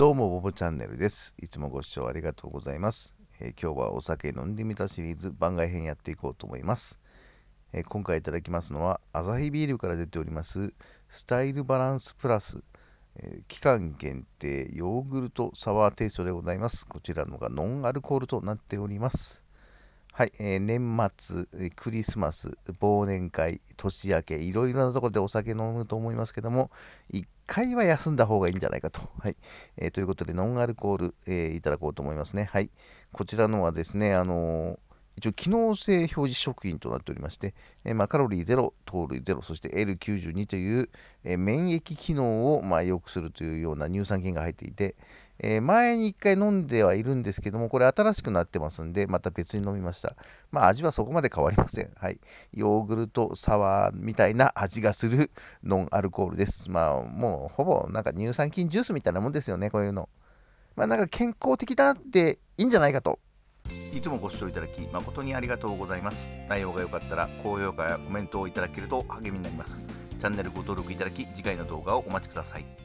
どうもボボチャンネルです。いつもご視聴ありがとうございます。えー、今日はお酒飲んでみたシリーズ番外編やっていこうと思います。えー、今回いただきますのはアザヒビールから出ておりますスタイルバランスプラス、えー、期間限定ヨーグルトサワーテイストでございます。こちらのがノンアルコールとなっております。はい、えー、年末、クリスマス、忘年会、年明け、いろいろなところでお酒飲むと思いますけども、一回は休んだ方がいいんじゃないかと。はいえー、ということで、ノンアルコール、えー、いただこうと思いますね。はい、こちらのはですね、あの一応機能性表示食品となっておりまして、えまあ、カロリー0、糖類0、そして L92 という、え免疫機能をまあ良くするというような乳酸菌が入っていて、え前に1回飲んではいるんですけども、これ新しくなってますんで、また別に飲みました。まあ味はそこまで変わりません。はい。ヨーグルトサワーみたいな味がするノンアルコールです。まあもうほぼなんか乳酸菌ジュースみたいなもんですよね、こういうの。まあなんか健康的だなっていいんじゃないかといつもご視聴いただき誠にありがとうございます。内容が良かったら高評価やコメントをいただけると励みになります。チャンネルご登録いただき次回の動画をお待ちください。